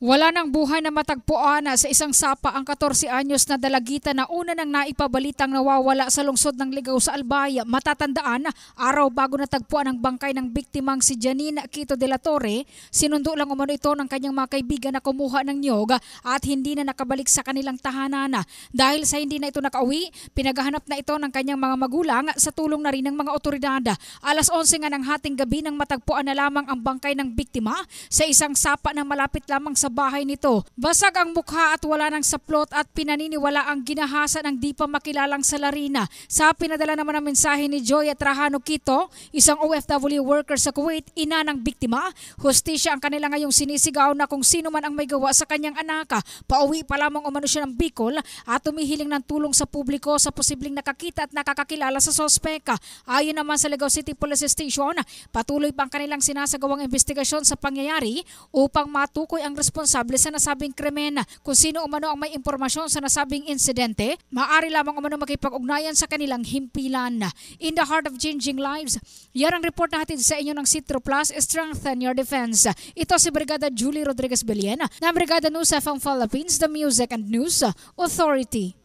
Wala nang buhay na matagpuan sa isang sapa ang 14 anyos na dalagita na una nang naipabalitang nawawala sa lungsod ng Ligaw sa Albay. Matatandaan, araw bago natagpuan ang bangkay ng biktimang si Janina Quito de la Torre, sinundo lang umano ito ng kanyang mga kaibigan na kumuha ng niyog at hindi na nakabalik sa kanilang tahanan. Dahil sa hindi na ito nakauwi, pinaghanap na ito ng kanyang mga magulang sa tulong na rin ng mga otoridad. Alas 11 nga ng hating gabi nang matagpuan na lamang ang bangkay ng biktima sa isang sapa na malapit lamang sa bahay nito. Basag ang mukha at wala ng saplot at pinaniniwala ang ginahasa ng di pa makilalang salarina. Sa pinadala naman ng mensahe ni Joy at Rahano Kito, isang OFW worker sa Kuwait, ina ng biktima, hostisya ang kanila ngayong sinisigaw na kung sino man ang may gawa sa kanyang anaka. Pauwi pa lamang umano siya ng Bicol at tumihiling ng tulong sa publiko sa posibleng nakakita at nakakakilala sa sospeka. Ayon naman sa Legao City Police Station, patuloy pang kanilang sinasagawang investigasyon sa pangyayari upang matukoy ang responsabilidad responsable sa nasabing krimen. Kung sino umano ang may impormasyon sa nasabing insidente, maaari lamang umano makipag-ugnayan sa kanilang himpilan. In the heart of changing lives, yan ang report natin sa inyo ng Citro Plus, Strengthen Your Defense. Ito si Brigada Julie Rodriguez Beliena na Brigada News FM Philippines, the Music and News Authority.